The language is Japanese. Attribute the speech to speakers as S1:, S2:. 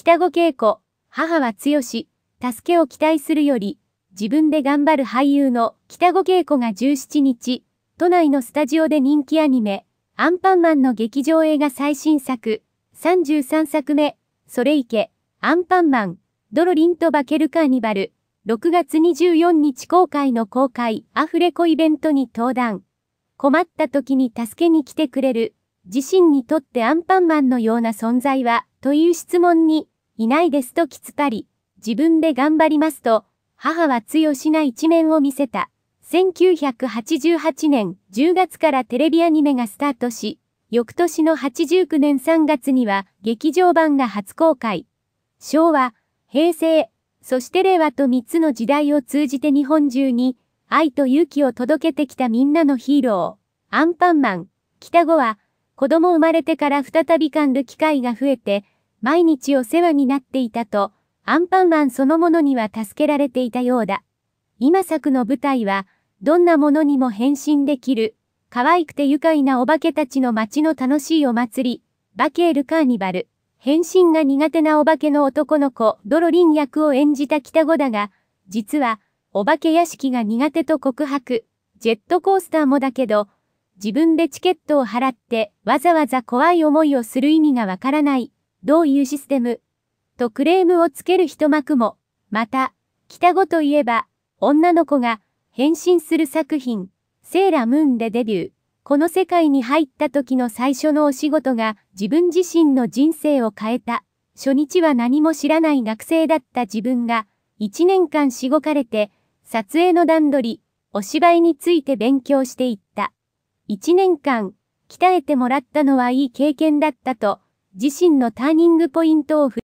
S1: 北後稽子、母は強し、助けを期待するより、自分で頑張る俳優の北後稽子が17日、都内のスタジオで人気アニメ、アンパンマンの劇場映画最新作、33作目、それいけ、アンパンマン、ドロリンとバケルカーニバル、6月24日公開の公開アフレコイベントに登壇。困った時に助けに来てくれる自身にとってアンパンマンのような存在は、という質問に、いないですときつかり、自分で頑張りますと、母は強しな一面を見せた。1988年10月からテレビアニメがスタートし、翌年の89年3月には劇場版が初公開。昭和、平成、そして令和と3つの時代を通じて日本中に愛と勇気を届けてきたみんなのヒーロー、アンパンマン、北後は子供生まれてから再び噛んる機会が増えて、毎日お世話になっていたと、アンパンマンそのものには助けられていたようだ。今作の舞台は、どんなものにも変身できる、可愛くて愉快なお化けたちの街の楽しいお祭り、バケールカーニバル。変身が苦手なお化けの男の子、ドロリン役を演じた北子だが、実は、お化け屋敷が苦手と告白。ジェットコースターもだけど、自分でチケットを払ってわざわざ怖い思いをする意味がわからない、どういうシステム、とクレームをつける一幕も、また、北語といえば、女の子が変身する作品、セーラムーンでデビュー。この世界に入った時の最初のお仕事が自分自身の人生を変えた。初日は何も知らない学生だった自分が、一年間しごかれて、撮影の段取り、お芝居について勉強していった。1年間、鍛えてもらったのはいい経験だったと、自身のターニングポイントを振